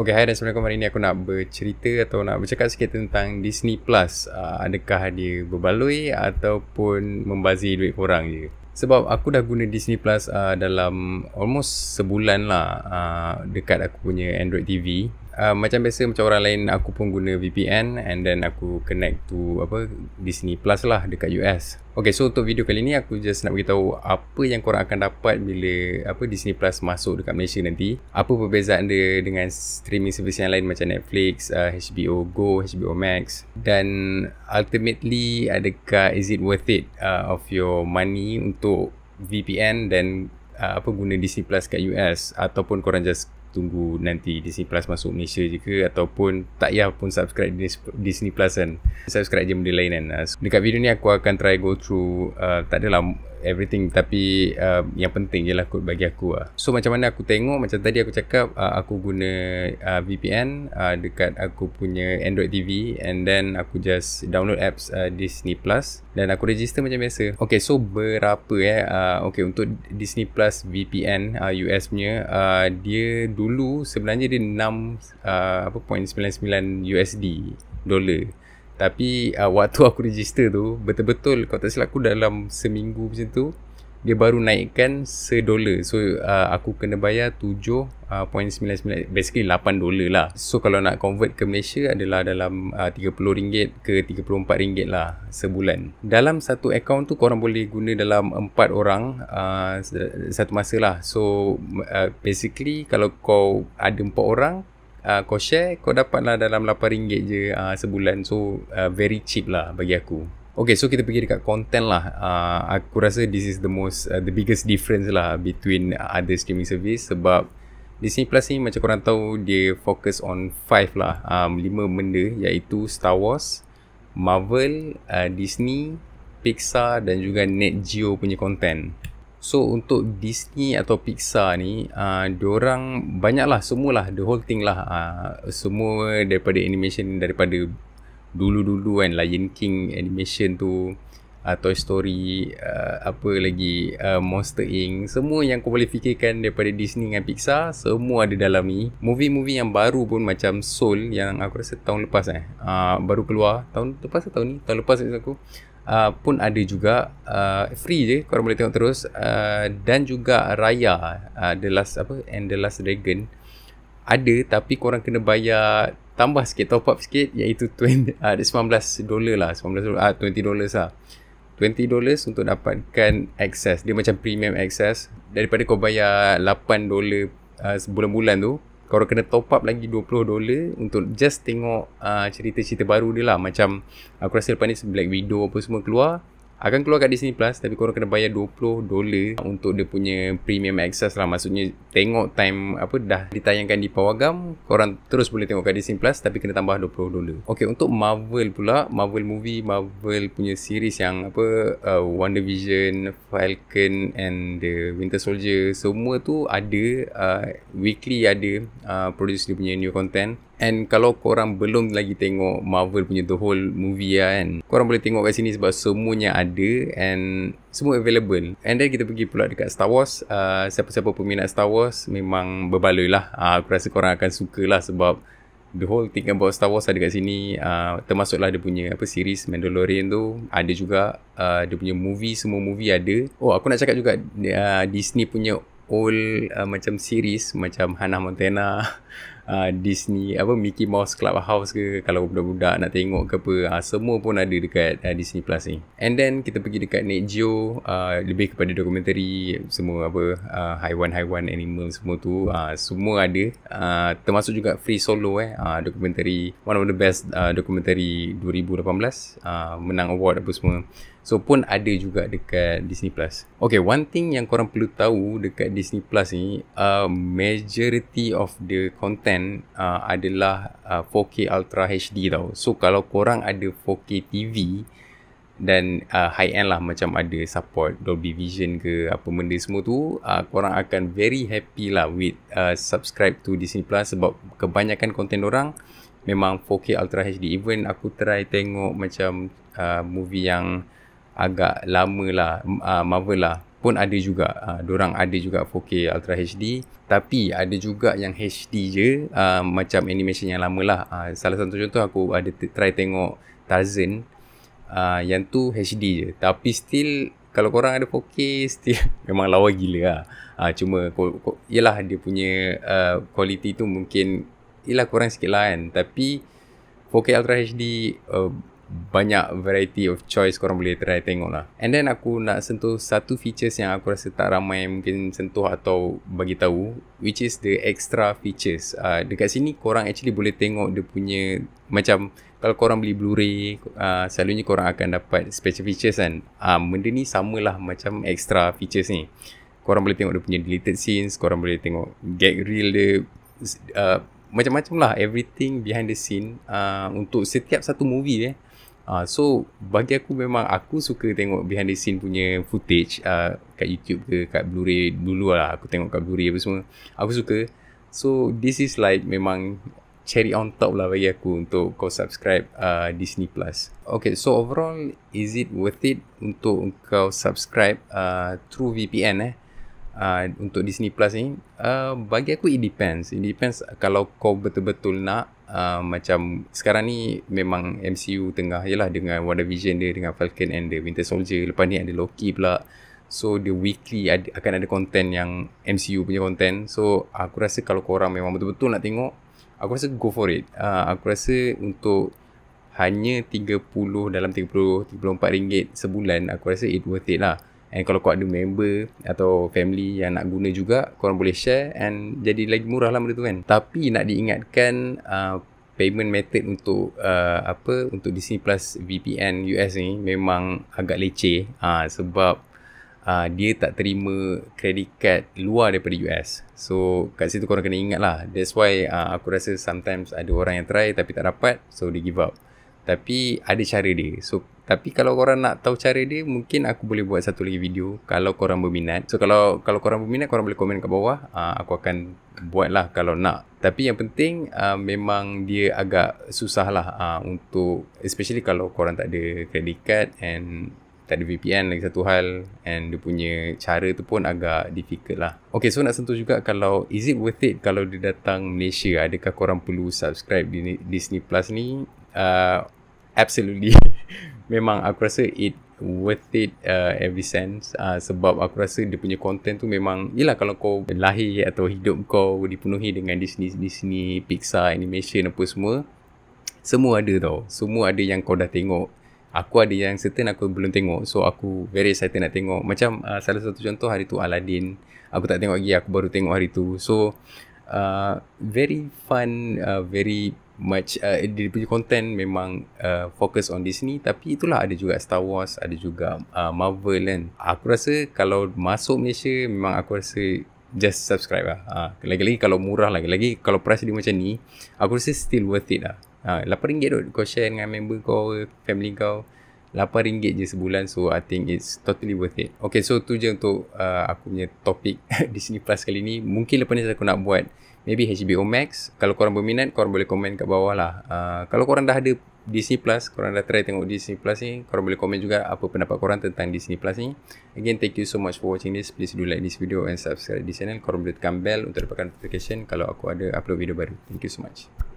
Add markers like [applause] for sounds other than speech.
Okay, hai dan Assalamualaikum hari ni aku nak bercerita atau nak bercakap sikit tentang Disney Plus uh, Adakah dia berbaloi ataupun membazir duit korang je Sebab aku dah guna Disney Plus uh, dalam almost sebulan lah uh, Dekat aku punya Android TV uh, macam biasa macam orang lain aku pun guna VPN and then aku connect to apa Disney Plus lah dekat US. Okay so untuk video kali ni aku just nak beritahu apa yang korang akan dapat bila apa Disney Plus masuk dekat Malaysia nanti. Apa perbezaan dia dengan streaming service yang lain macam Netflix, uh, ah, HBO Go, HBO Max dan ultimately adakah is it worth it uh, of your money untuk VPN dan uh, apa guna Disney Plus kat US ataupun korang just tunggu nanti Disney Plus masuk Malaysia je ke ataupun tak payah pun subscribe Disney Plus kan subscribe je benda lain kan ah, so, dekat video ni aku akan try go through uh, tak adalah everything tapi uh, yang penting ialah kod bagi aku lah. so macam mana aku tengok macam tadi aku cakap uh, aku guna uh, ah, VPN uh, ah, dekat aku punya Android TV and then aku just download apps uh, Disney Plus dan aku register macam biasa Okay so berapa eh uh, Okay untuk Disney Plus VPN uh, US punya uh, dia dulu sebenarnya dia 6 uh, USD dollar. Tapi uh, waktu [laughs] aku register tu Betul-betul kau tak silap aku dalam seminggu macam tu Dia baru naikkan sedolar So uh, aku kena bayar 7.99 uh, Basically 8 dolar lah So kalau nak convert ke Malaysia adalah dalam uh, rm ringgit ke rm ringgit lah sebulan Dalam satu account tu korang boleh guna dalam 4 orang uh, Satu masa lah So uh, basically kalau kau ada 4 orang uh, kau share kau dapatlah dalam RM8 je uh, sebulan so uh, very cheap lah bagi aku Okay so kita pergi dekat content lah uh, aku rasa this is the most uh, the biggest difference lah between other streaming service sebab Disney Plus ni macam korang tahu dia focus on five lah um, 5 benda iaitu Star Wars Marvel uh, Disney Pixar dan juga Net Geo punya content So untuk Disney atau Pixar ni uh, Diorang banyak lah semualah The whole thing lah uh, Semua daripada animation daripada Dulu-dulu kan Lion King animation tu uh, Toy Story uh, Apa lagi uh, Monster Inc Semua yang kau boleh fikirkan daripada Disney dengan Pixar Semua ada dalam ni Movie-movie yang baru pun macam Soul Yang aku rasa tahun lepas eh uh, Baru keluar Tahun lepas atau tahun ni? Tahun lepas aku uh, pun ada juga uh, free je korang boleh tengok terus uh, dan juga Raya uh, The Last apa and The Last Dragon ada tapi korang kena bayar tambah sikit top up sikit iaitu 20 uh, [laughs] ada 19 dolar lah 19 ah uh, 20 dolar lah 20 dollars untuk dapatkan access dia macam premium access daripada kau bayar 8 dolar uh, bulan-bulan tu korang kena top up lagi 20 dolar untuk just tengok uh, cerita-cerita baru dia lah macam aku rasa lepas ni Black Widow apa semua keluar akan keluar kat Disney Plus tapi korang kena bayar 20 dolar untuk dia punya premium access lah maksudnya tengok time apa dah ditayangkan di Pawagam korang terus boleh tengok kat Disney Plus tapi kena tambah 20 dolar ok untuk Marvel pula Marvel movie Marvel punya series yang apa uh, Wonder Vision Falcon and the Winter Soldier semua tu ada uh, weekly ada uh, produce dia punya new content And kalau korang belum lagi tengok Marvel punya the whole movie lah kan Korang boleh tengok kat sini sebab semuanya ada And semua available And then kita pergi pula dekat Star Wars uh, Siapa-siapa peminat Star Wars memang berbaloi lah uh, Aku rasa korang akan suka lah sebab The whole thing about Star Wars ada kat sini uh, Termasuklah dia punya apa series Mandalorian tu Ada juga uh, dia punya movie, semua movie ada Oh aku nak cakap juga uh, Disney punya old uh, macam series Macam Hannah Montana Ah, Disney apa Mickey Mouse Clubhouse ke kalau budak-budak nak tengok ke apa uh, semua pun ada dekat uh, Disney Plus ni and then kita pergi dekat Nat Geo uh, lebih kepada dokumentari semua apa uh, haiwan-haiwan animal semua tu uh, semua ada uh, termasuk juga Free Solo eh uh, dokumentari one of the best uh, dokumentari 2018 uh, menang award apa semua So pun ada juga dekat Disney Plus Okay one thing yang korang perlu tahu Dekat Disney Plus ni uh, Majority of the content kan uh, adalah uh, 4K Ultra HD tau. So kalau korang ada 4K TV dan uh, high end lah macam ada support Dolby Vision ke apa benda semua tu, uh, korang akan very happy lah with uh, subscribe to Disney Plus sebab kebanyakan konten orang memang 4K Ultra HD. Even aku try tengok macam uh, movie yang agak lama lah uh, Marvel lah pun ada juga uh, Diorang ada juga 4K Ultra HD Tapi ada juga yang HD je uh, Macam animation yang lama lah uh, Salah satu contoh aku ada try tengok Tarzan uh, Yang tu HD je Tapi still kalau korang ada 4K [laughs] still memang lawa gila lah uh, Cuma ko- yelah dia punya kualiti uh, tu mungkin Yelah kurang sikit lah kan Tapi 4K Ultra HD uh, banyak variety of choice korang boleh try tengok lah. And then aku nak sentuh satu features yang aku rasa tak ramai mungkin sentuh atau bagi tahu which is the extra features. Uh, dekat sini korang actually boleh tengok dia punya macam kalau korang beli Blu-ray, uh, selalunya korang akan dapat special features kan. Uh, benda ni samalah macam extra features ni. Korang boleh tengok dia punya deleted scenes, korang boleh tengok gag reel dia, uh, macam-macam lah everything behind the scene uh, untuk setiap satu movie eh. Uh, so bagi aku memang aku suka tengok behind the scene punya footage uh, kat YouTube ke kat Blu-ray dulu lah aku tengok kat Blu-ray apa semua. Aku suka. So this is like memang cherry on top lah bagi aku untuk kau subscribe uh, Disney Plus. Okay so overall is it worth it untuk kau subscribe uh, through VPN eh? Uh, untuk Disney Plus ni uh, bagi aku it depends it depends kalau kau betul-betul nak uh, macam sekarang ni memang MCU tengah jelah dengan Vision dia dengan Falcon and the Winter Soldier lepas ni ada Loki pula so the weekly ada, akan ada content yang MCU punya content so aku rasa kalau korang memang betul-betul nak tengok aku rasa go for it uh, aku rasa untuk hanya 30 dalam 30 34 ringgit sebulan aku rasa it worth it lah And kalau kau ada member atau family yang nak guna juga, korang boleh share and jadi lagi murah lah benda tu kan. Tapi nak diingatkan uh, payment method untuk uh, apa untuk Disney Plus VPN US ni memang agak leceh uh, sebab uh, dia tak terima credit card luar daripada US. So kat situ korang kena ingat lah. That's why uh, aku rasa sometimes ada orang yang try tapi tak dapat so dia give up. Tapi ada cara dia. So tapi kalau korang nak tahu cara dia, mungkin aku boleh buat satu lagi video kalau korang berminat. So kalau kalau korang berminat, korang boleh komen kat bawah. Uh, aku akan buat lah kalau nak. Tapi yang penting uh, memang dia agak susahlah uh, untuk especially kalau korang tak ada credit card and tak ada VPN lagi satu hal and dia punya cara tu pun agak difficult lah. Okay so nak sentuh juga kalau is it worth it kalau dia datang Malaysia adakah korang perlu subscribe di Disney Plus ni uh, absolutely [laughs] memang aku rasa it worth it uh, every sense uh, sebab aku rasa dia punya content tu memang yelah kalau kau lahir atau hidup kau dipenuhi dengan Disney Disney Pixar animation apa semua semua ada tau semua ada yang kau dah tengok aku ada yang certain aku belum tengok so aku very excited nak tengok macam uh, salah satu contoh hari tu Aladdin aku tak tengok lagi aku baru tengok hari tu so uh, very fun uh, very much uh, dia punya content memang uh, fokus on Disney tapi itulah ada juga Star Wars ada juga uh, Marvel kan aku rasa kalau masuk Malaysia memang aku rasa just subscribe lah ha. lagi-lagi kalau murah lah. lagi-lagi kalau price dia macam ni aku rasa still worth it lah ha. RM8 tu kau share dengan member kau family kau RM8 je sebulan so I think it's totally worth it. Okay so tu je untuk uh, aku punya topik [laughs] di Sini Plus kali ni. Mungkin lepas ni aku nak buat maybe HBO Max. Kalau korang berminat korang boleh komen kat bawah lah. Uh, kalau korang dah ada Disney Plus, korang dah try tengok Disney Plus ni, korang boleh komen juga apa pendapat korang tentang Disney Plus ni. Again, thank you so much for watching this. Please do like this video and subscribe di channel. Korang boleh tekan bell untuk dapatkan notification kalau aku ada upload video baru. Thank you so much.